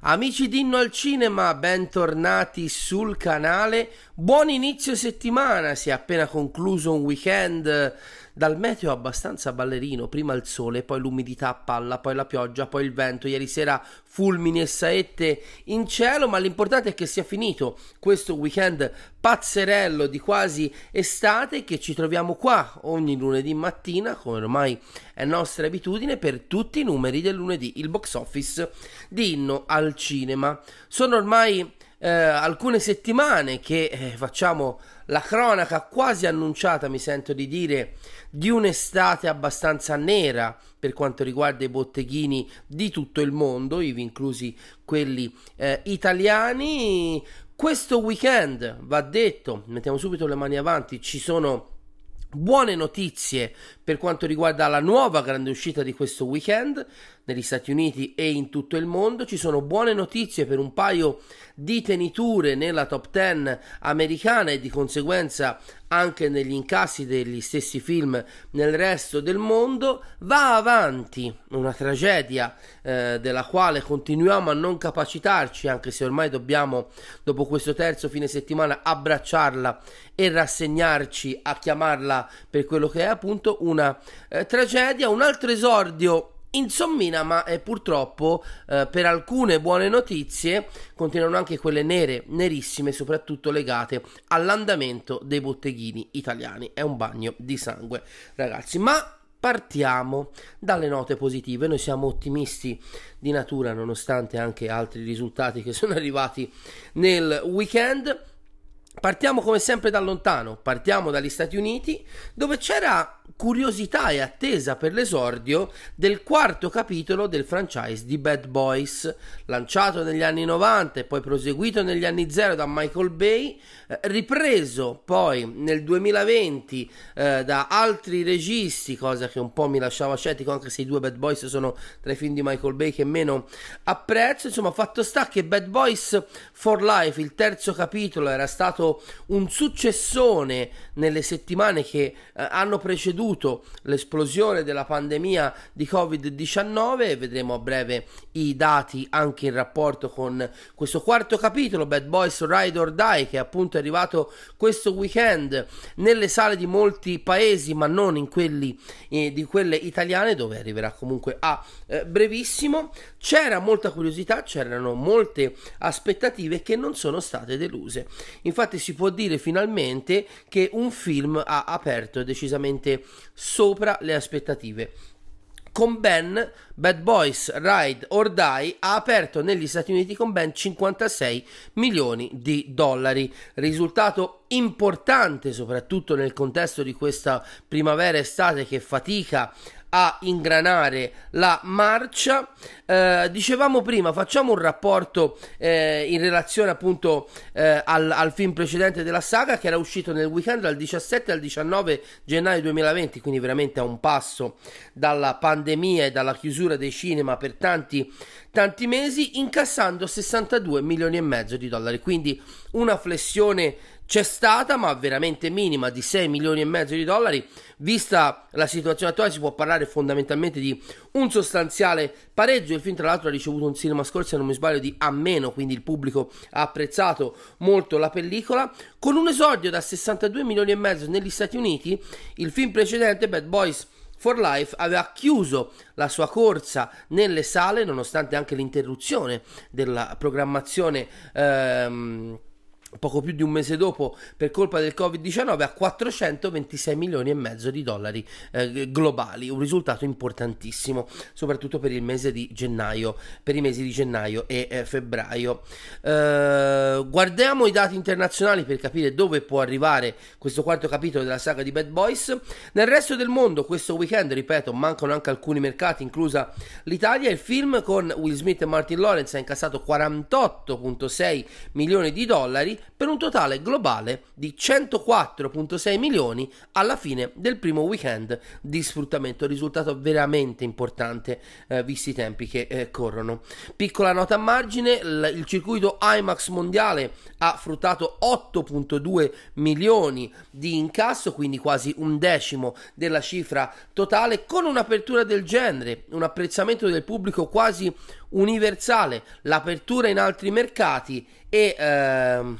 Amici di Inno al Cinema, bentornati sul canale. Buon inizio settimana, si è appena concluso un weekend dal meteo abbastanza ballerino, prima il sole, poi l'umidità a palla, poi la pioggia, poi il vento. Ieri sera fulmini e saette in cielo, ma l'importante è che sia finito questo weekend pazzerello di quasi estate che ci troviamo qua ogni lunedì mattina, come ormai è nostra abitudine, per tutti i numeri del lunedì, il box office di Inno al cinema. Sono ormai eh, alcune settimane che eh, facciamo la cronaca quasi annunciata, mi sento di dire, di un'estate abbastanza nera per quanto riguarda i botteghini di tutto il mondo, ivi inclusi quelli eh, italiani. Questo weekend, va detto, mettiamo subito le mani avanti, ci sono buone notizie per quanto riguarda la nuova grande uscita di questo weekend negli Stati Uniti e in tutto il mondo. Ci sono buone notizie per un paio di teniture nella top 10 americana e di conseguenza anche negli incassi degli stessi film nel resto del mondo. Va avanti una tragedia eh, della quale continuiamo a non capacitarci, anche se ormai dobbiamo, dopo questo terzo fine settimana, abbracciarla e rassegnarci a chiamarla per quello che è appunto una eh, tragedia. Un altro esordio Insommina, ma eh, purtroppo eh, per alcune buone notizie continuano anche quelle nere, nerissime, soprattutto legate all'andamento dei botteghini italiani. È un bagno di sangue, ragazzi. Ma partiamo dalle note positive. Noi siamo ottimisti di natura, nonostante anche altri risultati che sono arrivati nel weekend. Partiamo come sempre da lontano, partiamo dagli Stati Uniti, dove c'era curiosità e attesa per l'esordio del quarto capitolo del franchise di Bad Boys, lanciato negli anni 90 e poi proseguito negli anni 0 da Michael Bay, eh, ripreso poi nel 2020 eh, da altri registi, cosa che un po' mi lasciava scettico anche se i due Bad Boys sono tra i film di Michael Bay che meno apprezzo, insomma fatto sta che Bad Boys for Life, il terzo capitolo, era stato un successone nelle settimane che eh, hanno preceduto preceduto l'esplosione della pandemia di Covid-19 vedremo a breve i dati anche in rapporto con questo quarto capitolo Bad Boys Ride or Die che è appunto arrivato questo weekend nelle sale di molti paesi ma non in quelli eh, di quelle italiane dove arriverà comunque a eh, brevissimo c'era molta curiosità, c'erano molte aspettative che non sono state deluse. Infatti si può dire finalmente che un film ha aperto decisamente sopra le aspettative con Ben Bad Boys Ride or Die ha aperto negli Stati Uniti con ben 56 milioni di dollari, risultato importante soprattutto nel contesto di questa primavera estate che fatica a ingranare la marcia. Eh, dicevamo prima, facciamo un rapporto eh, in relazione appunto eh, al, al, film precedente della saga che era uscito nel weekend dal 17 al 19 gennaio 2020, quindi veramente a un passo dalla pandemia e dalla chiusura dei cinema per tanti, tanti mesi, incassando 62 milioni e mezzo di dollari. Quindi una flessione c'è stata, ma veramente minima, di 6 milioni e mezzo di dollari. Vista la situazione attuale, si può parlare fondamentalmente di un sostanziale pareggio. Il film, tra l'altro, ha ricevuto un cinema scorso, se non mi sbaglio, di a meno, quindi il pubblico ha apprezzato molto la pellicola. Con un esordio da 62 milioni e mezzo negli Stati Uniti, il film precedente, Bad Boys for Life aveva chiuso la sua corsa nelle sale nonostante anche l'interruzione della programmazione ehm, poco più di un mese dopo per colpa del Covid-19 a 426 milioni e mezzo di dollari eh, globali, un risultato importantissimo, soprattutto per il mese di gennaio, per i mesi di gennaio e eh, febbraio. Eh, guardiamo i dati internazionali per capire dove può arrivare questo quarto capitolo della saga di Bad Boys. Nel resto del mondo questo weekend, ripeto, mancano anche alcuni mercati, inclusa l'Italia, il film con Will Smith e Martin Lawrence ha incassato 48.6 milioni di dollari per un totale globale di 104.6 milioni alla fine del primo weekend di sfruttamento, risultato veramente importante eh, visti i tempi che eh, corrono. Piccola nota a margine, l- il circuito IMAX mondiale ha fruttato 8.2 milioni di incasso, quindi quasi un decimo della cifra totale, con un'apertura del genere, un apprezzamento del pubblico quasi universale, l'apertura in altri mercati e ehm,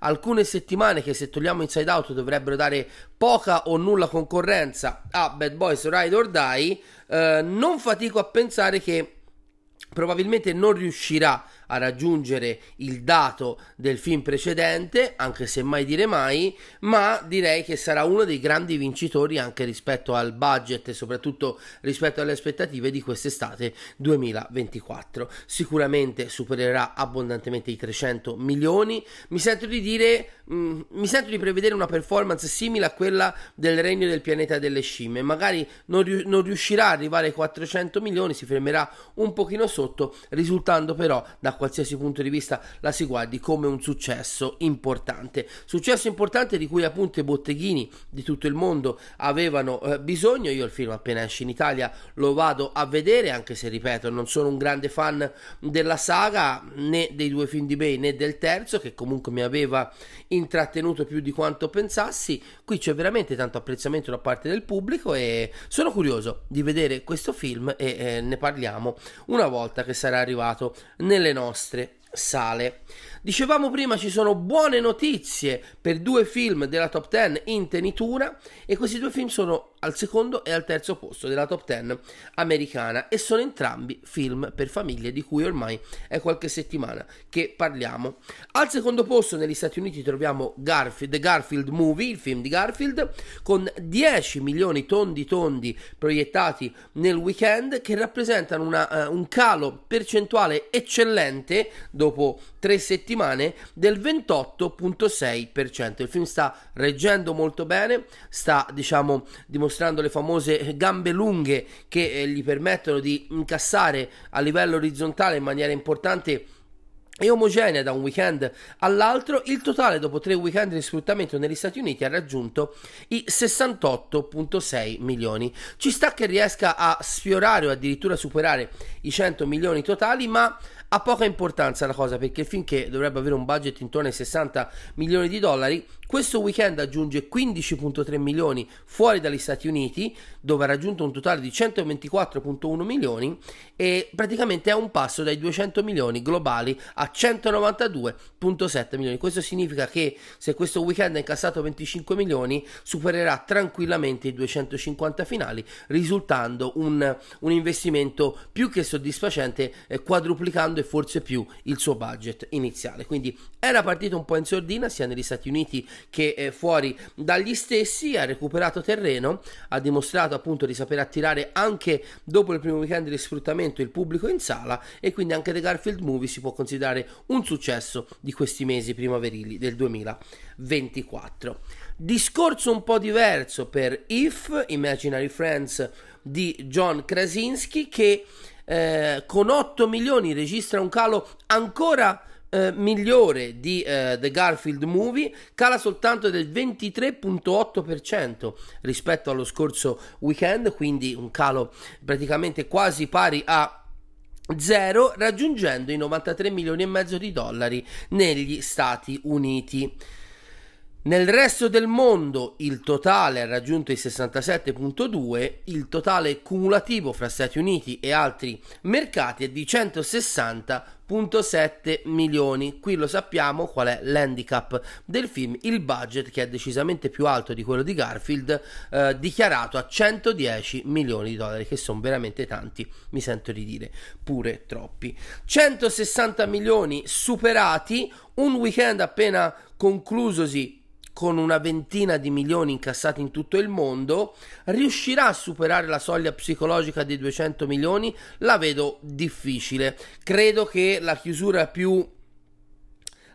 alcune settimane che se togliamo Inside Out dovrebbero dare poca o nulla concorrenza a Bad Boys Ride or Die, eh, non fatico a pensare che probabilmente non riuscirà a raggiungere il dato del film precedente, anche se mai dire mai, ma direi che sarà uno dei grandi vincitori anche rispetto al budget e soprattutto rispetto alle aspettative di quest'estate 2024. Sicuramente supererà abbondantemente i 300 milioni. Mi sento di dire, mh, mm, mi sento di prevedere una performance simile a quella del Regno del Pianeta delle Scimmie, magari non, riu- non riuscirà a arrivare ai 400 milioni, si fermerà un pochino sotto, risultando però da qualsiasi punto di vista la si guardi come un successo importante. Successo importante di cui appunto i botteghini di tutto il mondo avevano eh, bisogno. Io il film appena esce in Italia lo vado a vedere, anche se ripeto, non sono un grande fan della saga né dei due film di Bay né del terzo, che comunque mi aveva intrattenuto più di quanto pensassi. Qui c'è veramente tanto apprezzamento da parte del pubblico e sono curioso di vedere questo film e eh, ne parliamo una volta che sarà arrivato nelle nostre nostre sale. Dicevamo prima ci sono buone notizie per due film della top 10 in tenitura e questi due film sono al secondo e al terzo posto della top 10 americana e sono entrambi film per famiglie di cui ormai è qualche settimana che parliamo. Al secondo posto negli Stati Uniti troviamo Garfield, The Garfield Movie, il film di Garfield, con 10 milioni tondi tondi proiettati nel weekend che rappresentano una, uh, un calo percentuale eccellente dopo tre settimane settimane del 28.6%. Il film sta reggendo molto bene, sta diciamo dimostrando le famose gambe lunghe che eh, gli permettono di incassare a livello orizzontale in maniera importante e omogenea da un weekend all'altro, il totale dopo tre weekend di sfruttamento negli Stati Uniti ha raggiunto i 68.6 milioni. Ci sta che riesca a sfiorare o addirittura superare i 100 milioni totali, ma ha poca importanza la cosa perché finché dovrebbe avere un budget intorno ai 60 milioni di dollari, questo weekend aggiunge 15.3 milioni fuori dagli Stati Uniti, dove ha raggiunto un totale di 124.1 milioni e praticamente è un passo dai 200 milioni globali a 192.7 milioni. Questo significa che se questo weekend ha incassato 25 milioni, supererà tranquillamente i 250 finali, risultando un, un investimento più che soddisfacente, eh, quadruplicando forse più il suo budget iniziale. Quindi era partito un po' in sordina sia negli Stati Uniti che eh, fuori dagli stessi, ha recuperato terreno, ha dimostrato appunto di saper attirare anche dopo il primo weekend di sfruttamento il pubblico in sala e quindi anche The Garfield Movie si può considerare un successo di questi mesi primaverili del 2024. Discorso un po' diverso per If, Imaginary Friends di John Krasinski che eh, con 8 milioni registra un calo ancora eh, migliore di eh, The Garfield Movie, cala soltanto del 23.8% rispetto allo scorso weekend, quindi un calo praticamente quasi pari a zero raggiungendo i 93 milioni e mezzo di dollari negli Stati Uniti. Nel resto del mondo il totale ha raggiunto i 67.2, il totale cumulativo fra Stati Uniti e altri mercati è di 160.7 milioni. Qui lo sappiamo qual è l'handicap del film, il budget che è decisamente più alto di quello di Garfield, eh, dichiarato a 110 milioni di dollari, che sono veramente tanti, mi sento di dire, pure troppi. 160 milioni superati, un weekend appena conclusosi con una ventina di milioni incassati in tutto il mondo, riuscirà a superare la soglia psicologica di 200 milioni? La vedo difficile. Credo che la chiusura più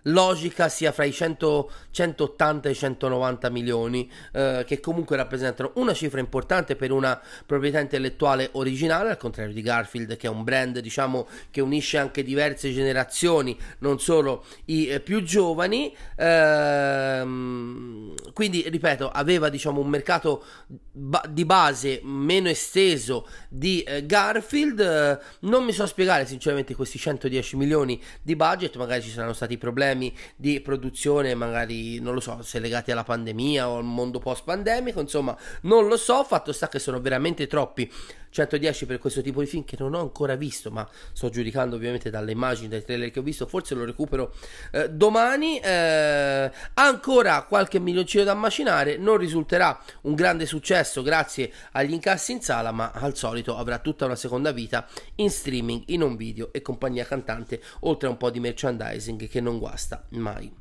logica sia fra i 100, 180 e i 190 milioni, eh, che comunque rappresentano una cifra importante per una proprietà intellettuale originale, al contrario di Garfield, che è un brand diciamo, che unisce anche diverse generazioni, non solo i eh, più giovani. Ehm, quindi, ripeto, aveva diciamo, un mercato ba- di base meno esteso di eh, Garfield. Eh, non mi so spiegare sinceramente questi 110 milioni di budget, magari ci saranno stati problemi problemi di produzione, magari non lo so se legati alla pandemia o al mondo post pandemico, insomma non lo so, fatto sta che sono veramente troppi 110 per questo tipo di film che non ho ancora visto, ma sto giudicando ovviamente dalle immagini, dai trailer che ho visto, forse lo recupero eh, domani. Eh, ancora qualche milioncino da macinare, non risulterà un grande successo grazie agli incassi in sala, ma al solito avrà tutta una seconda vita in streaming, in un video e compagnia cantante, oltre a un po' di merchandising che non guasta mai.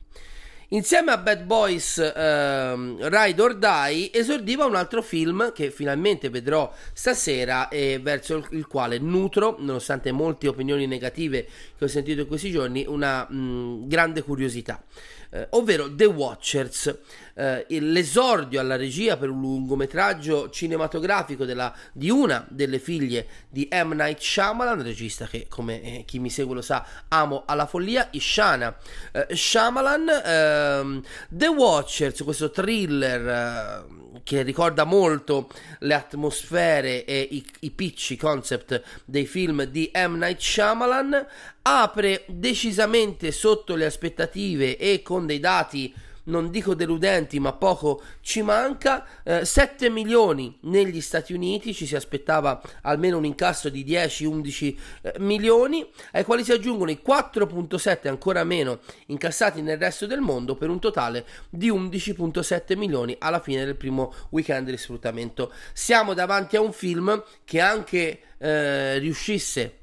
Insieme a Bad Boys ehm, Ride or Die esordiva un altro film che finalmente vedrò stasera e verso il quale nutro, nonostante molte opinioni negative che ho sentito in questi giorni, una mh, mm, grande curiosità eh, ovvero The Watchers, eh, l'esordio alla regia per un lungometraggio cinematografico della, di una delle figlie di M. Night Shyamalan, regista che come eh, chi mi segue lo sa amo alla follia, Ishana eh, Shyamalan, ehm, The Watchers, questo thriller eh, che ricorda molto le atmosfere e i, i pitch, i concept dei film di M. Night Shyamalan, apre decisamente sotto le aspettative e con dei dati non dico deludenti, ma poco ci manca. Eh, 7 milioni negli Stati Uniti, ci si aspettava almeno un incasso di 10-11 eh, milioni, ai quali si aggiungono i 4.7 ancora meno incassati nel resto del mondo per un totale di 11.7 milioni alla fine del primo weekend di sfruttamento. Siamo davanti a un film che anche eh, riuscisse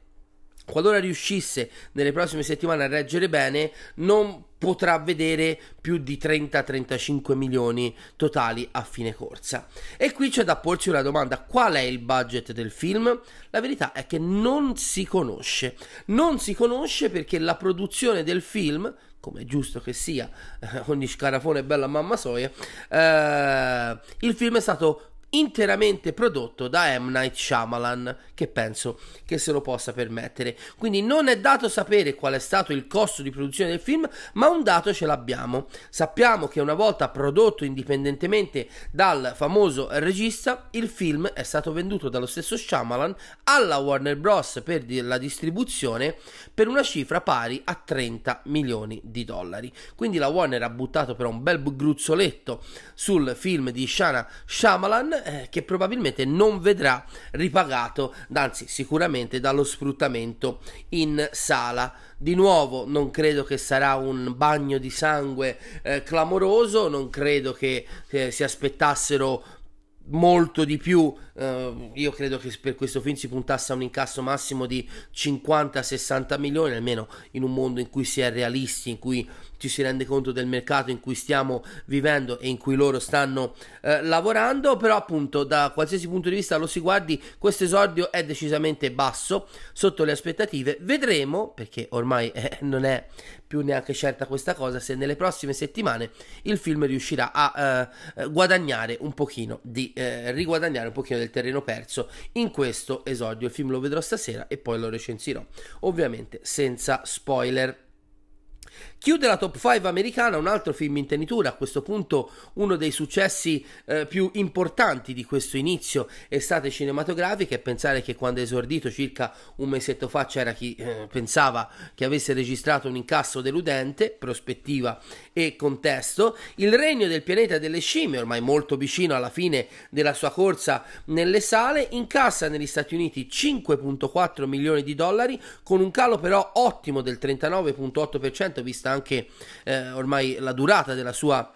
qualora riuscisse nelle prossime settimane a reggere bene, non potrà vedere più di 30-35 milioni totali a fine corsa. E qui c'è da porsi una domanda, qual è il budget del film? La verità è che non si conosce, non si conosce perché la produzione del film, come è giusto che sia, ogni scarafone è bella mamma soia, eh, il film è stato interamente prodotto da M. Night Shyamalan, che penso che se lo possa permettere. Quindi non è dato sapere qual è stato il costo di produzione del film, ma un dato ce l'abbiamo. Sappiamo che una volta prodotto indipendentemente dal famoso regista, il film è stato venduto dallo stesso Shyamalan alla Warner Bros. per la distribuzione per una cifra pari a 30 milioni di dollari. Quindi la Warner ha buttato però un bel gruzzoletto sul film di Shana Shyamalan eh, che probabilmente non vedrà ripagato, anzi sicuramente dallo sfruttamento in sala. Di nuovo non credo che sarà un bagno di sangue eh, clamoroso, non credo che eh, si aspettassero molto di più Uh, io credo che per questo film si puntasse a un incasso massimo di 50-60 milioni, almeno in un mondo in cui si è realisti, in cui ci si rende conto del mercato in cui stiamo vivendo e in cui loro stanno eh, lavorando, però appunto da qualsiasi punto di vista lo si guardi, questo esordio è decisamente basso sotto le aspettative. Vedremo, perché ormai eh, non è più neanche certa questa cosa, se nelle prossime settimane il film riuscirà a eh, guadagnare un pochino di eh, riguadagnare un pochino di del terreno perso in questo esordio. Il film lo vedrò stasera e poi lo recensirò, ovviamente senza spoiler. Chiude la top 5 americana un altro film in tenitura, a questo punto uno dei successi eh, più importanti di questo inizio estate cinematografica e pensare che quando è esordito circa un mesetto fa c'era chi eh, pensava che avesse registrato un incasso deludente, prospettiva e contesto. Il regno del pianeta delle scimmie, ormai molto vicino alla fine della sua corsa nelle sale, incassa negli Stati Uniti 5.4 milioni di dollari con un calo però ottimo del 39.8% visto vista anche eh, ormai la durata della sua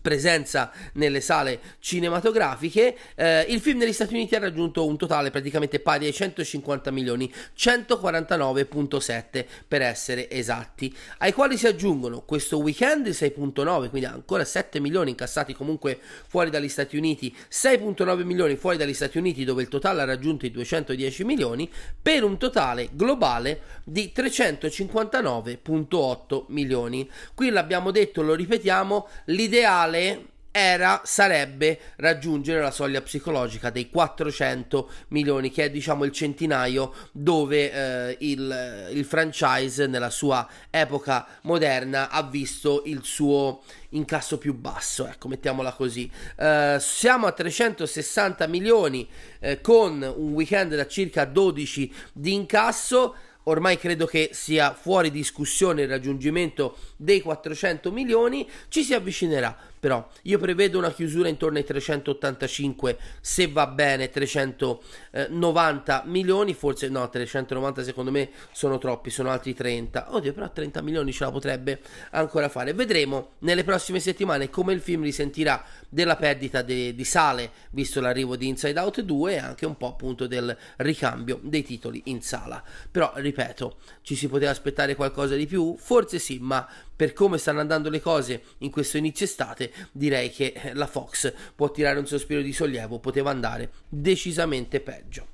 presenza nelle sale cinematografiche, eh, il film negli Stati Uniti ha raggiunto un totale praticamente pari ai 150 milioni, 149.7 per essere esatti, ai quali si aggiungono questo weekend 6.9, quindi ancora 7 milioni incassati comunque fuori dagli Stati Uniti, 6.9 milioni fuori dagli Stati Uniti dove il totale ha raggiunto i 210 milioni, per un totale globale di 359.8 milioni. Qui l'abbiamo detto, lo ripetiamo, l'ideale ideale era, sarebbe raggiungere la soglia psicologica dei 400 milioni, che è diciamo il centinaio dove eh, il, il, franchise nella sua epoca moderna ha visto il suo incasso più basso, ecco, mettiamola così. Eh, siamo a 360 milioni eh, con un weekend da circa 12 di incasso ormai credo che sia fuori discussione il raggiungimento dei 400 milioni, ci si avvicinerà però io prevedo una chiusura intorno ai 385 se va bene 390 eh, milioni forse no 390 secondo me sono troppi sono altri 30 oddio però 30 milioni ce la potrebbe ancora fare vedremo nelle prossime settimane come il film risentirà della perdita de, di sale, visto l'arrivo di Inside Out 2 e anche un po' appunto del ricambio dei titoli in sala. Però, ripeto, ci si poteva aspettare qualcosa di più? Forse sì, ma per come stanno andando le cose in questo inizio estate, direi che eh, la Fox può tirare un sospiro di sollievo, poteva andare decisamente peggio.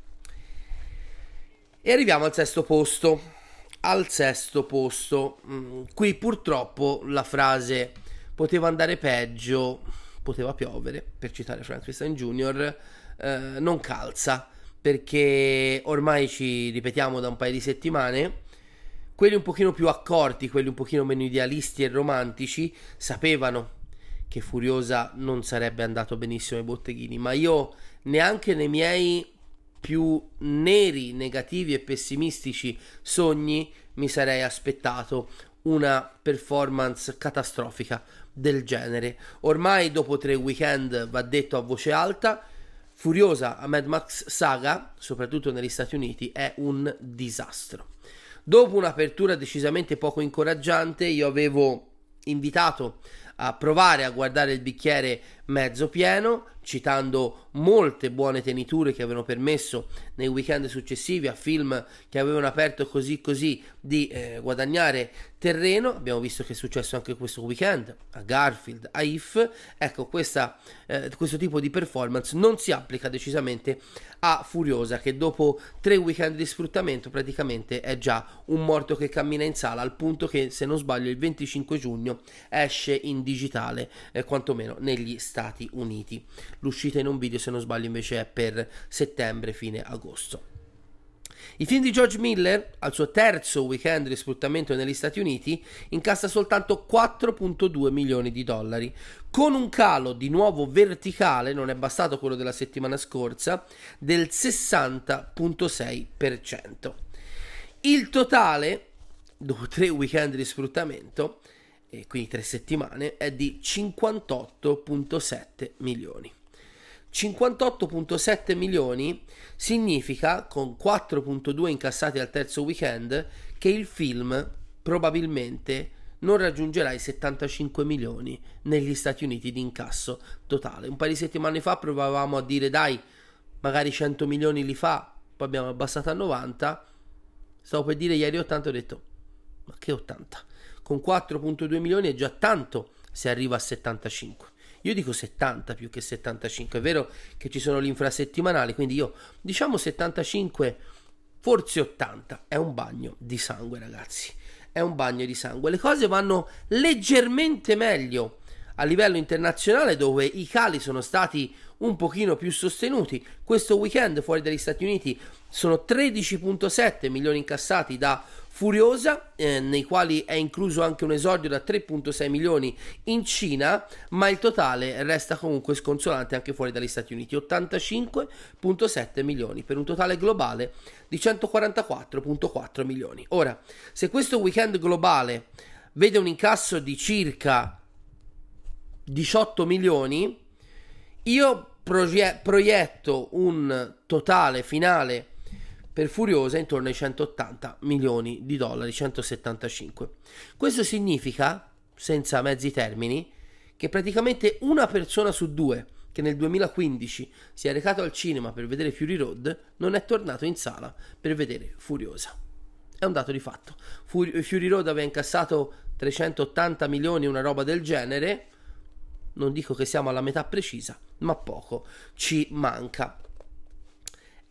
E arriviamo al sesto posto. Al sesto posto, mm, qui purtroppo la frase poteva andare peggio poteva piovere, per citare Frankenstein Jr., eh, non calza perché ormai ci ripetiamo da un paio di settimane. Quelli un pochino più accorti, quelli un pochino meno idealisti e romantici, sapevano che Furiosa non sarebbe andato benissimo ai botteghini, ma io neanche nei miei più neri, negativi e pessimistici sogni mi sarei aspettato una performance catastrofica del genere. Ormai dopo tre weekend va detto a voce alta, Furiosa a Mad Max Saga, soprattutto negli Stati Uniti, è un disastro. Dopo un'apertura decisamente poco incoraggiante, io avevo invitato a provare a guardare il bicchiere mezzo pieno, citando molte buone teniture che avevano permesso nei weekend successivi a film che avevano aperto così così di eh, guadagnare terreno. Abbiamo visto che è successo anche questo weekend a Garfield, a If. Ecco, questa, eh, questo tipo di performance non si applica decisamente a Furiosa che dopo tre weekend di sfruttamento praticamente è già un morto che cammina in sala al punto che se non sbaglio il 25 giugno esce in digitale eh, quantomeno negli Stati Uniti. L'uscita in un video se non sbaglio invece è per settembre, fine agosto. I film di George Miller, al suo terzo weekend di sfruttamento negli Stati Uniti, incassa soltanto 4.2 milioni di dollari, con un calo di nuovo verticale, non è bastato quello della settimana scorsa, del 60.6%. Il totale, dopo tre weekend di sfruttamento, e quindi tre settimane, è di 58.7 milioni. 58.7 milioni significa, con 4.2 incassati al terzo weekend, che il film probabilmente non raggiungerà i 75 milioni negli Stati Uniti di incasso totale. Un paio di settimane fa provavamo a dire dai, magari 100 milioni li fa, poi abbiamo abbassato a 90, stavo per dire ieri 80, ho detto ma che 80? Con 4.2 milioni è già tanto se arriva a 75. Io dico 70 più che 75, è vero che ci sono l'infrasettimanale, quindi io diciamo 75, forse 80. È un bagno di sangue, ragazzi. È un bagno di sangue. Le cose vanno leggermente meglio a livello internazionale dove i cali sono stati un pochino più sostenuti. Questo weekend fuori dagli Stati Uniti sono 13.7 milioni incassati da Furiosa, eh, nei quali è incluso anche un esordio da 3.6 milioni in Cina, ma il totale resta comunque sconsolante anche fuori dagli Stati Uniti, 85.7 milioni, per un totale globale di 144.4 milioni. Ora, se questo weekend globale vede un incasso di circa 18 milioni, io proietto un totale finale per Furiosa intorno ai 180 milioni di dollari, 175. Questo significa, senza mezzi termini, che praticamente una persona su due che nel 2015 si è recato al cinema per vedere Fury Road non è tornato in sala per vedere Furiosa. È un dato di fatto. Fury Road aveva incassato 380 milioni, una roba del genere. Non dico che siamo alla metà precisa, ma poco ci manca.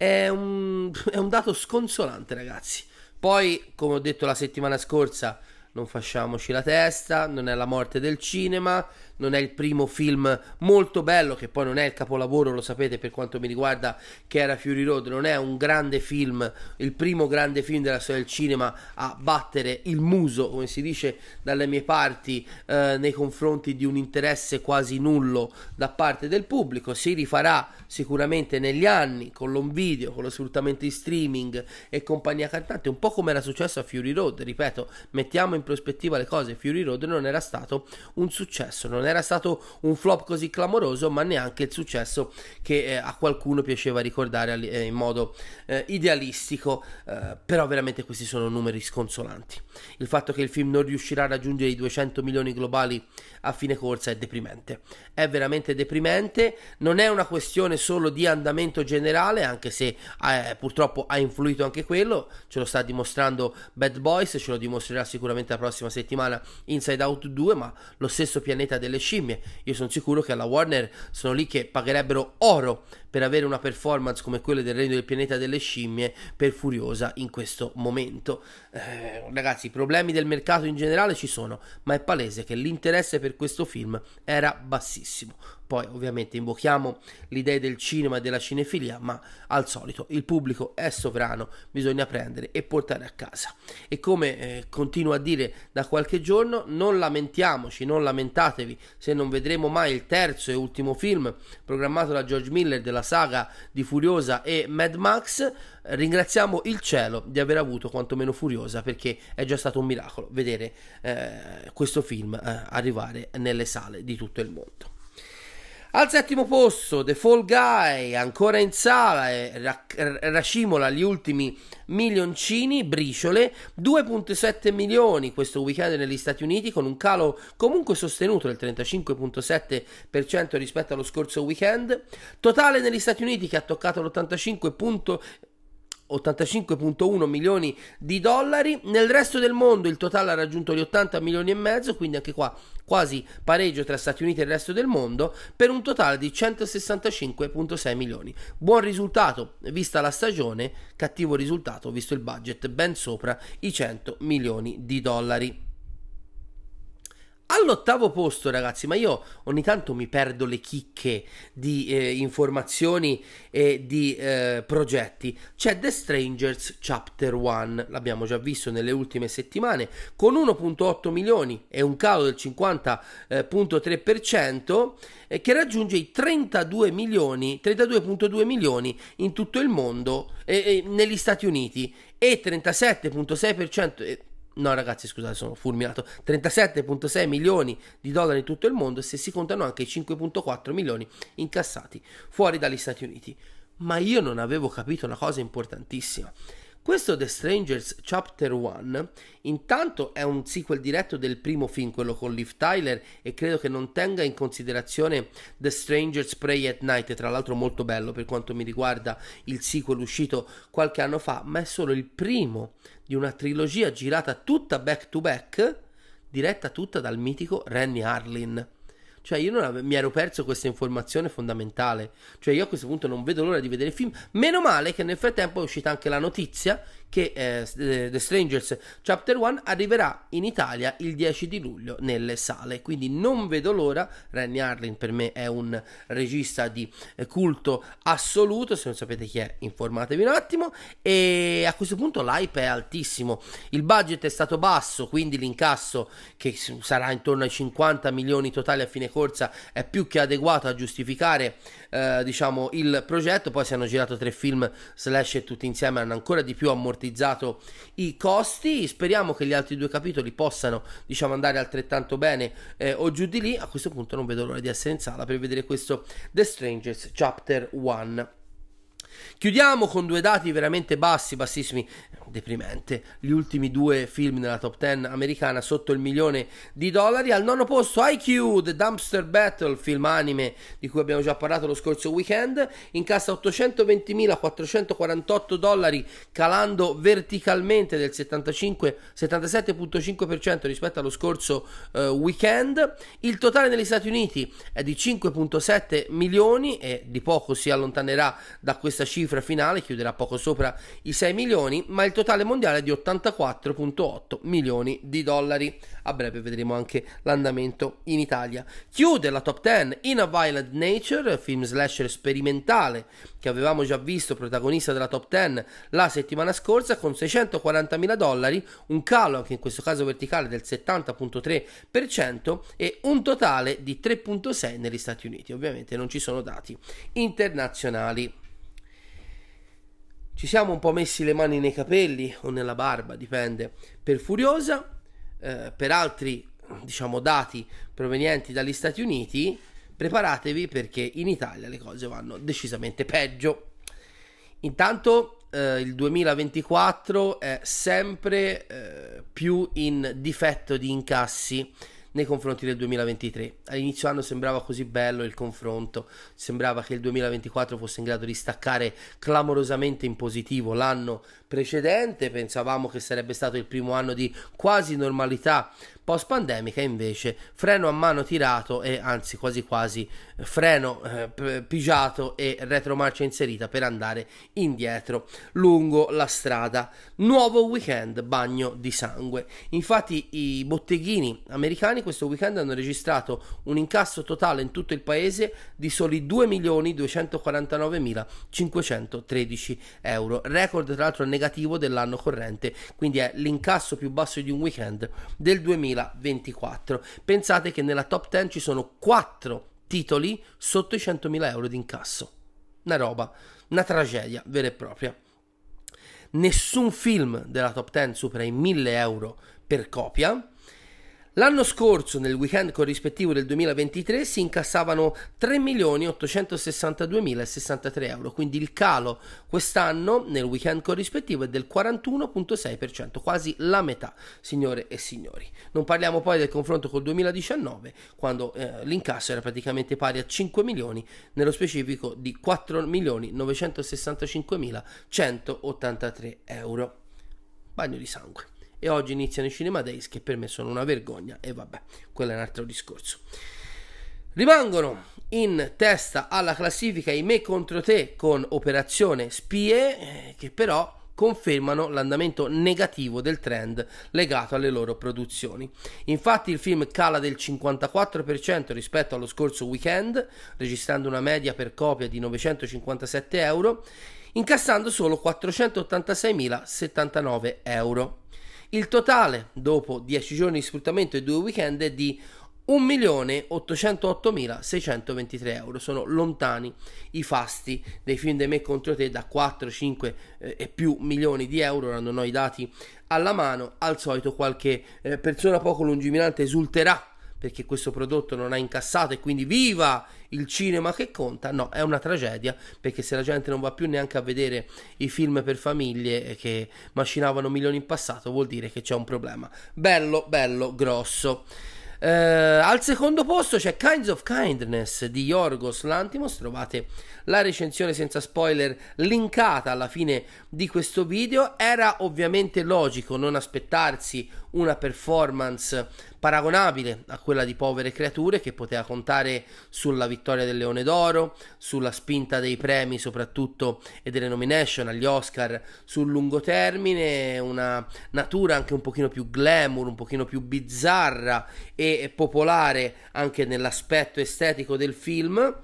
È un, è un dato sconsolante, ragazzi. Poi, come ho detto la settimana scorsa, non facciamoci la testa, non è la morte del cinema, non è il primo film molto bello, che poi non è il capolavoro, lo sapete per quanto mi riguarda, che era Fury Road, non è un grande film, il primo grande film della storia del cinema a battere il muso, come si dice dalle mie parti, eh, nei confronti di un interesse quasi nullo da parte del pubblico, si rifarà sicuramente negli anni con l'home video, con lo sfruttamento di streaming e compagnia cantante, un po' come era successo a Fury Road, ripeto, mettiamo in prospettiva le cose, Fury Road non era stato un successo, non era era stato un flop così clamoroso, ma neanche il successo che eh, a qualcuno piaceva ricordare eh, in modo eh, idealistico, eh, però veramente questi sono numeri sconsolanti. Il fatto che il film non riuscirà a raggiungere i 200 milioni globali a fine corsa è deprimente. È veramente deprimente, non è una questione solo di andamento generale, anche se eh, purtroppo ha influito anche quello, ce lo sta dimostrando Bad Boys, ce lo dimostrerà sicuramente la prossima settimana Inside Out 2, ma lo stesso pianeta delle scimmie. Io sono sicuro che alla Warner sono lì che pagherebbero oro per avere una performance come quella del Regno del Pianeta delle Scimmie per Furiosa in questo momento. Eh, ragazzi, i problemi del mercato in generale ci sono, ma è palese che l'interesse per questo film era bassissimo. Poi ovviamente invochiamo l'idea del cinema e della cinefilia, ma al solito il pubblico è sovrano, bisogna prendere e portare a casa. E come eh, continuo a dire da qualche giorno, non lamentiamoci, non lamentatevi se non vedremo mai il terzo e ultimo film programmato da George Miller della saga di Furiosa e Mad Max. Ringraziamo il cielo di aver avuto quantomeno Furiosa perché è già stato un miracolo vedere eh, questo film eh, arrivare nelle sale di tutto il mondo. Al settimo posto The Fall Guy, ancora in sala, e racimola gli ultimi milioncini, briciole, 2.7 milioni questo weekend negli Stati Uniti con un calo comunque sostenuto del 35.7% rispetto allo scorso weekend, totale negli Stati Uniti che ha toccato l'85.7%. 85.1 milioni di dollari, nel resto del mondo il totale ha raggiunto gli 80 milioni e mezzo, quindi anche qua quasi pareggio tra Stati Uniti e il resto del mondo, per un totale di 165.6 milioni. Buon risultato vista la stagione, cattivo risultato visto il budget ben sopra i 100 milioni di dollari. All'ottavo posto, ragazzi, ma io ogni tanto mi perdo le chicche di eh, informazioni e di eh, progetti. C'è The Strangers Chapter 1, l'abbiamo già visto nelle ultime settimane, con 1.8 milioni e un calo del 50.3% eh, eh, che raggiunge i 32 milioni, 32.2 milioni in tutto il mondo, negli Stati Uniti e 37.6% No ragazzi scusate sono fulminato, 37.6 milioni di dollari in tutto il mondo se si contano anche i 5.4 milioni incassati fuori dagli Stati Uniti. Ma io non avevo capito una cosa importantissima questo The Strangers Chapter 1 intanto è un sequel diretto del primo film, quello con Liv Tyler, e credo che non tenga in considerazione The Strangers Pray at Night, tra l'altro molto bello per quanto mi riguarda il sequel uscito qualche anno fa, ma è solo il primo di una trilogia girata tutta back to back, diretta tutta dal mitico Rennie Harlin. Cioè, io ave- mi ero perso questa informazione fondamentale. Cioè, io a questo punto non vedo l'ora di vedere il film. Meno male che nel frattempo è uscita anche la notizia che eh, eh, The Strangers Chapter 1 arriverà in Italia il 10 di luglio nelle sale, quindi non vedo l'ora, Renny Harlin per me è un regista di eh, culto assoluto, se non sapete chi è informatevi un attimo e a questo punto l'hype è altissimo, il budget è stato basso, quindi l'incasso che sarà intorno ai 50 milioni totali a fine corsa è più che adeguato a giustificare eh, diciamo, il progetto, poi si hanno girato tre film slash tutti insieme hanno ancora di più ammortizzato i costi, speriamo che gli altri due capitoli possano diciamo, andare altrettanto bene eh, o giù di lì, a questo punto non vedo l'ora di essere in sala per vedere questo The Strangers Chapter 1. Chiudiamo con due dati veramente bassi, bassissimi, deprimente. Gli ultimi due film nella top 10 americana sotto il milione di dollari. Al nono posto IQ, The Dumpster Battle, film anime di cui abbiamo già parlato lo scorso weekend, incassa 820.448 dollari calando verticalmente del 75, 77.5% rispetto allo scorso eh, weekend. Il totale negli Stati Uniti è di 5.7 milioni e di poco si allontanerà da questa cifra finale, chiuderà poco sopra i 6 milioni, ma il totale totale mondiale di 84.8 milioni di dollari. A breve vedremo anche l'andamento in Italia. Chiude la top 10 In a Violent Nature, film slasher sperimentale che avevamo già visto protagonista della top 10 la settimana scorsa con 640 mila dollari, un calo anche in questo caso verticale del 70.3% e un totale di 3.6 negli Stati Uniti. Ovviamente non ci sono dati internazionali. Ci siamo un po' messi le mani nei capelli o nella barba, dipende, per Furiosa, eh, per altri diciamo dati provenienti dagli Stati Uniti, preparatevi perché in Italia le cose vanno decisamente peggio. Intanto eh, il 2024 è sempre eh, più in difetto di incassi nei confronti del 2023. All'inizio anno sembrava così bello il confronto, sembrava che il 2024 fosse in grado di staccare clamorosamente in positivo l'anno precedente, pensavamo che sarebbe stato il primo anno di quasi normalità post pandemica, invece freno a mano tirato e anzi quasi quasi eh, freno eh, pigiato e retromarcia inserita per andare indietro lungo la strada. Nuovo weekend bagno di sangue. Infatti i botteghini americani questo weekend hanno registrato un incasso totale in tutto il paese di soli 2.249.513 euro, record tra l'altro negativo negativo dell'anno corrente, quindi è l'incasso più basso di un weekend del 2024. Pensate che nella top 10 ci sono 4 titoli sotto i 100.000 euro di incasso. Una roba, una tragedia vera e propria. Nessun film della top 10 supera i 1000 euro per copia L'anno scorso, nel weekend corrispettivo del 2023, si incassavano 3.862.063 euro, quindi il calo quest'anno nel weekend corrispettivo è del 41.6%, quasi la metà, signore e signori. Non parliamo poi del confronto col 2019, quando eh, l'incasso era praticamente pari a 5 milioni, nello specifico di 4.965.183 euro. Bagno di sangue e oggi iniziano i Cinema Days che per me sono una vergogna e vabbè, quello è un altro discorso. Rimangono in testa alla classifica i me contro te con Operazione Spie eh, che però confermano l'andamento negativo del trend legato alle loro produzioni. Infatti il film cala del 54% rispetto allo scorso weekend, registrando una media per copia di 957 euro, incassando solo 486.079 euro. Il totale, dopo 10 giorni di sfruttamento e due weekend, è di 1.808.623 euro. Sono lontani i fasti dei film di me contro te da 4, 5 eh, e più milioni di euro. Ora non ho i dati alla mano. Al solito qualche eh, persona poco lungimirante esulterà perché questo prodotto non ha incassato e quindi viva il cinema che conta, no, è una tragedia perché se la gente non va più neanche a vedere i film per famiglie eh, che macinavano milioni in passato vuol dire che c'è un problema. Bello, bello, grosso. Eh, al secondo posto c'è Kinds of Kindness di Yorgos Lantimos. Trovate la recensione senza spoiler linkata alla fine di questo video. Era ovviamente logico non aspettarsi una performance paragonabile a quella di povere creature che poteva contare sulla vittoria del Leone d'Oro, sulla spinta dei premi soprattutto e delle nomination agli Oscar sul lungo termine, una natura anche un pochino più glamour, un pochino più bizzarra e popolare anche nell'aspetto estetico del film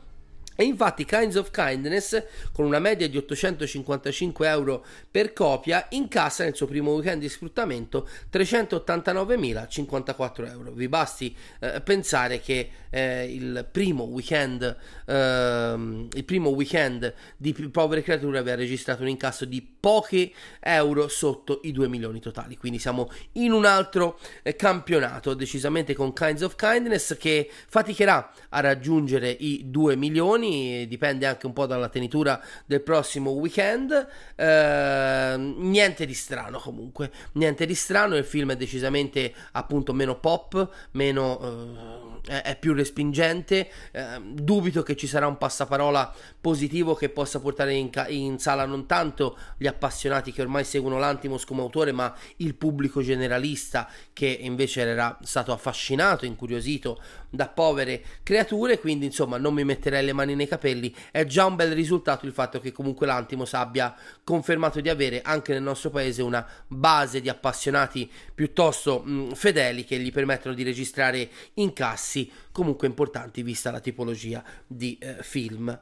e infatti Kinds of Kindness, con una media di 855 euro per copia, incassa nel suo primo weekend di sfruttamento 389.054 euro. Vi basti eh, pensare che eh, il, primo weekend, ehm, il primo weekend di Povere Creature aveva registrato un incasso di pochi euro sotto i 2 milioni totali. Quindi siamo in un altro eh, campionato, decisamente con Kinds of Kindness, che faticherà a raggiungere i 2 milioni condizioni, dipende anche un po' dalla tenitura del prossimo weekend. Eh, niente di strano comunque, niente di strano, il film è decisamente appunto meno pop, meno, eh, è più respingente, eh, dubito che ci sarà un passaparola positivo che possa portare in, ca- in sala non tanto gli appassionati che ormai seguono l'Antimos come autore, ma il pubblico generalista che invece era stato affascinato, incuriosito da povere creature, quindi insomma non mi metterei le mani nei capelli, è già un bel risultato il fatto che comunque l'Antimos abbia confermato di avere anche nel nostro paese una base di appassionati piuttosto mh, mm, fedeli che gli permettono di registrare incassi comunque importanti vista la tipologia di eh, film.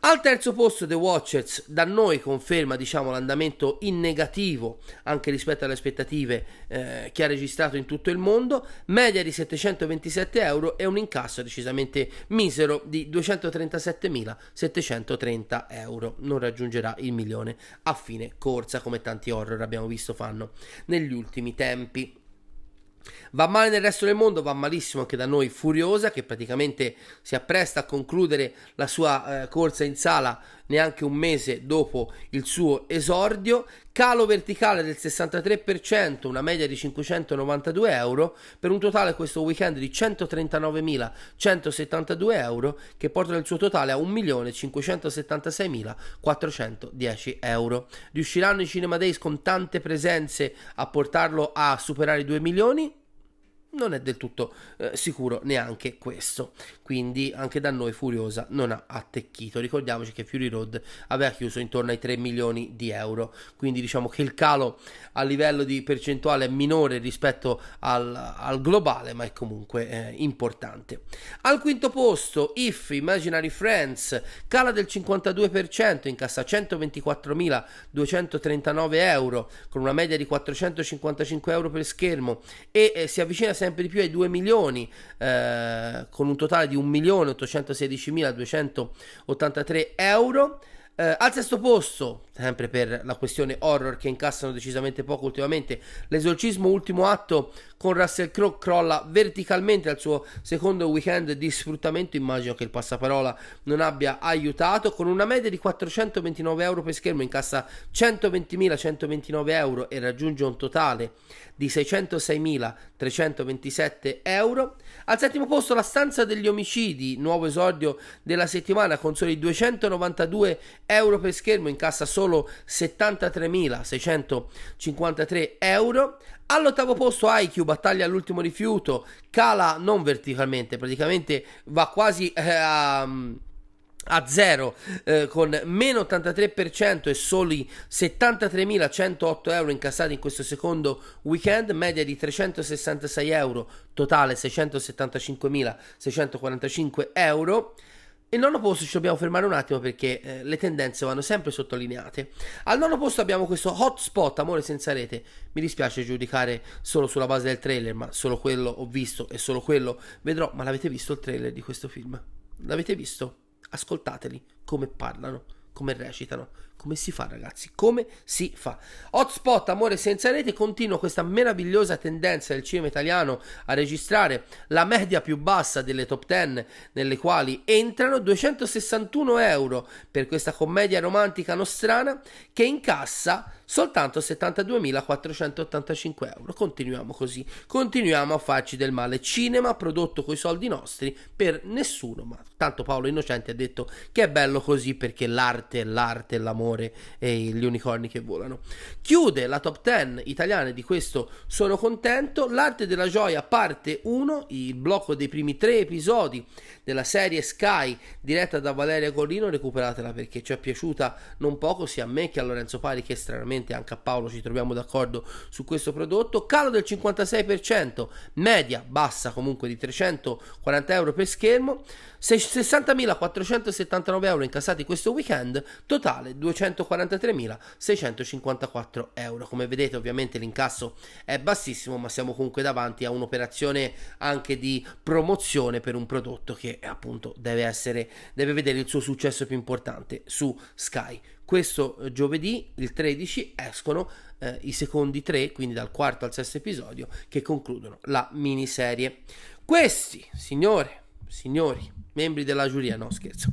Al terzo posto The Watchers, da noi conferma diciamo, l'andamento in negativo anche rispetto alle aspettative eh, che ha registrato in tutto il mondo, media di 727 euro e un incasso decisamente misero di 237.730 euro, non raggiungerà il milione a fine corsa come tanti horror abbiamo visto fanno negli ultimi tempi. Va male nel resto del mondo, va malissimo anche da noi Furiosa che praticamente si appresta a concludere la sua eh, corsa in sala neanche un mese dopo il suo esordio, calo verticale del 63%, una media di 592 euro, per un totale questo weekend di 139.172 euro, che portano il suo totale a 1.576.410 euro. Riusciranno i Cinema Days con tante presenze a portarlo a superare i 2 milioni? non è del tutto eh, sicuro neanche questo quindi anche da noi Furiosa non ha attecchito. Ricordiamoci che Fury Road aveva chiuso intorno ai 3 milioni di euro, quindi diciamo che il calo a livello di percentuale è minore rispetto al, al globale, ma è comunque eh, importante. Al quinto posto, If Imaginary Friends cala del 52%, incassa 124.239 euro con una media di 455 euro per schermo e eh, si avvicina sempre di più ai 2 milioni eh, con un totale di di 1.816.283 euro. Eh, al sesto posto sempre per la questione horror che incassano decisamente poco ultimamente. L'esorcismo ultimo atto con Russell Crowe crolla verticalmente al suo secondo weekend di sfruttamento, immagino che il passaparola non abbia aiutato, con una media di 429 euro per schermo incassa 120.129 euro e raggiunge un totale di 606.327 euro. Al settimo posto la stanza degli omicidi, nuovo esordio della settimana con soli 292 euro per schermo, incassa solo solo 73.653 euro. All'ottavo posto IQ battaglia all'ultimo rifiuto, cala non verticalmente, praticamente va quasi eh, a a zero eh, con meno 83% e soli 73.108 euro incassati in questo secondo weekend, media di 366 euro, totale 675.645 euro. Il nono posto ci dobbiamo fermare un attimo perché eh, le tendenze vanno sempre sottolineate. Al nono posto abbiamo questo hotspot, amore senza rete. Mi dispiace giudicare solo sulla base del trailer, ma solo quello ho visto e solo quello vedrò. Ma l'avete visto il trailer di questo film? L'avete visto? Ascoltateli come parlano, come recitano, come si fa, ragazzi? Come si fa? Hotspot Amore senza rete continua questa meravigliosa tendenza del cinema italiano a registrare la media più bassa delle top 10 nelle quali entrano 261 euro per questa commedia romantica nostrana che incassa soltanto 72.485 euro. Continuiamo così, continuiamo a farci del male. Cinema prodotto coi soldi nostri per nessuno, ma tanto Paolo Innocenti ha detto che è bello così perché l'arte, l'arte, l'amore l'amore e gli unicorni che volano. Chiude la top 10 italiana di questo Sono contento, l'arte della gioia parte 1, il blocco dei primi tre episodi della serie Sky diretta da Valeria Corrino, recuperatela perché ci è piaciuta non poco sia a me che a Lorenzo Pari che stranamente anche a Paolo ci troviamo d'accordo su questo prodotto, calo del 56%, media bassa comunque di 340 euro per schermo, 60.479 euro incassati questo weekend, totale 243.654 euro. Come vedete ovviamente l'incasso è bassissimo, ma siamo comunque davanti a un'operazione anche di promozione per un prodotto che appunto deve, essere, deve vedere il suo successo più importante su Sky questo giovedì, il 13, escono eh, i secondi tre, quindi dal quarto al sesto episodio, che concludono la miniserie. Questi, signore signori, membri della giuria, no scherzo,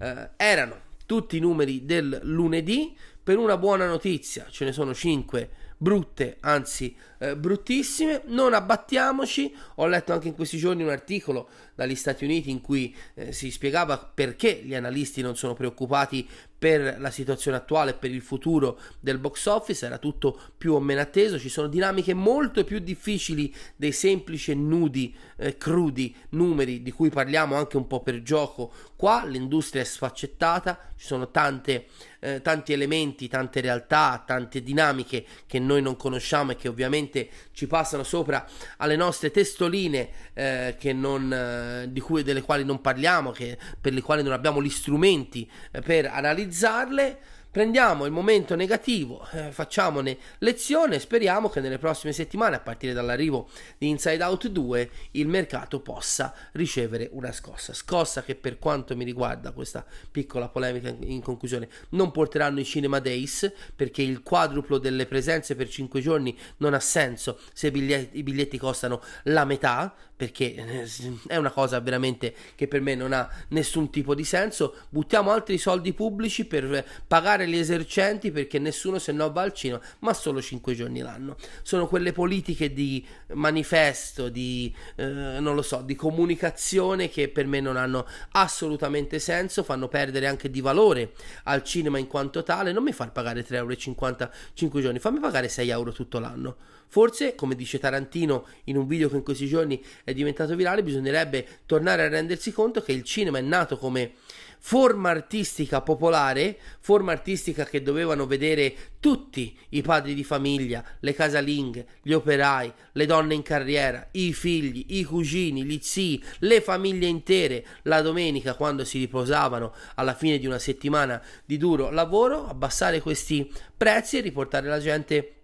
eh, erano tutti i numeri del lunedì. Per una buona notizia, ce ne sono 5 brutte, anzi eh, bruttissime, non abbattiamoci. Ho letto anche in questi giorni un articolo dagli Stati Uniti in cui eh, si spiegava perché gli analisti non sono preoccupati per la situazione attuale, per il futuro del box office, era tutto più o meno atteso, ci sono dinamiche molto più difficili dei semplici e nudi, eh, crudi numeri di cui parliamo anche un po' per gioco, qua l'industria è sfaccettata, ci sono tante, eh, tanti elementi, tante realtà, tante dinamiche che noi non conosciamo e che ovviamente ci passano sopra alle nostre testoline eh, che non eh, eh, di cui, delle quali non parliamo, che, per le quali non abbiamo gli strumenti eh, per analizzarle, prendiamo il momento negativo, eh, facciamone lezione e speriamo che nelle prossime settimane, a partire dall'arrivo di Inside Out 2, il mercato possa ricevere una scossa. Scossa che per quanto mi riguarda, questa piccola polemica in conclusione, non porteranno i Cinema Days perché il quadruplo delle presenze per 5 giorni non ha senso se biglietti, i biglietti costano la metà, perché eh, è una cosa veramente che per me non ha nessun tipo di senso. Buttiamo altri soldi pubblici per eh, pagare gli esercenti perché nessuno se no va al cinema, ma solo 5 giorni l'anno. Sono quelle politiche di manifesto, di eh, non lo so, di comunicazione che per me non hanno assolutamente senso, fanno perdere anche di valore al cinema in quanto tale. Non mi far pagare 3,50 euro 5 giorni, fammi pagare 6 euro tutto l'anno. Forse, come dice Tarantino in un video che in questi giorni è diventato virale, bisognerebbe tornare a rendersi conto che il cinema è nato come forma artistica popolare, forma artistica che dovevano vedere tutti i padri di famiglia, le casalinghe, gli operai, le donne in carriera, i figli, i cugini, gli zii, le famiglie intere, la domenica quando si riposavano alla fine di una settimana di duro lavoro, abbassare questi prezzi e riportare la gente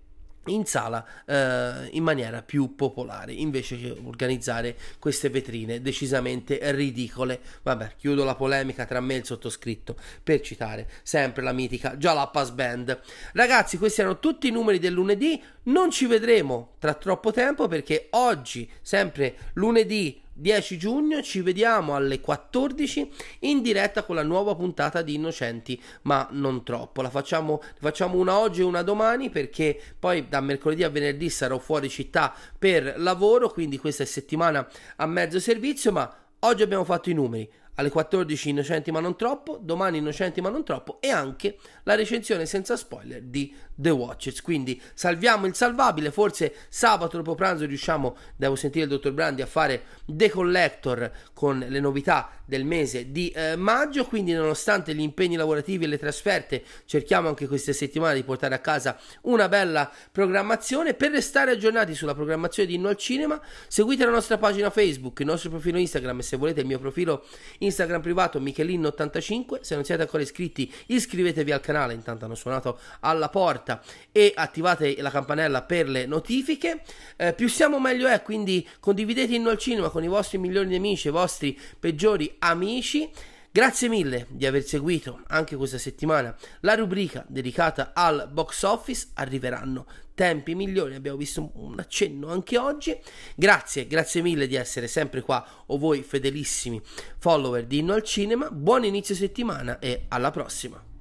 in sala eh, in maniera più popolare invece che organizzare queste vetrine decisamente ridicole vabbè chiudo la polemica tra me e il sottoscritto per citare sempre la mitica Jalapas Band ragazzi questi erano tutti i numeri del lunedì non ci vedremo tra troppo tempo perché oggi sempre lunedì 10 giugno ci vediamo alle 14 in diretta con la nuova puntata di Innocenti, ma non troppo. La facciamo, facciamo una oggi e una domani perché poi da mercoledì a venerdì sarò fuori città per lavoro, quindi questa è settimana a mezzo servizio, ma oggi abbiamo fatto i numeri alle 14 Innocenti ma non troppo, domani Innocenti ma non troppo e anche la recensione senza spoiler di The Watchers. Quindi salviamo il salvabile, forse sabato dopo pranzo riusciamo, devo sentire il dottor Brandi, a fare The Collector con le novità del mese di eh, maggio, quindi nonostante gli impegni lavorativi e le trasferte cerchiamo anche questa settimana di portare a casa una bella programmazione. Per restare aggiornati sulla programmazione di Inno al Cinema seguite la nostra pagina Facebook, il nostro profilo Instagram e se volete il mio profilo Instagram privato Michelin85. Se non siete ancora iscritti, iscrivetevi al canale. Intanto hanno suonato alla porta e attivate la campanella per le notifiche. Eh, più siamo, meglio è. Quindi condividete Inno al Cinema con i vostri migliori nemici, i vostri peggiori amici. Grazie mille di aver seguito anche questa settimana la rubrica dedicata al box office. Arriveranno tempi migliori, abbiamo visto un accenno anche oggi. Grazie, grazie mille di essere sempre qua o voi fedelissimi follower di Inno al Cinema. Buon inizio settimana e alla prossima.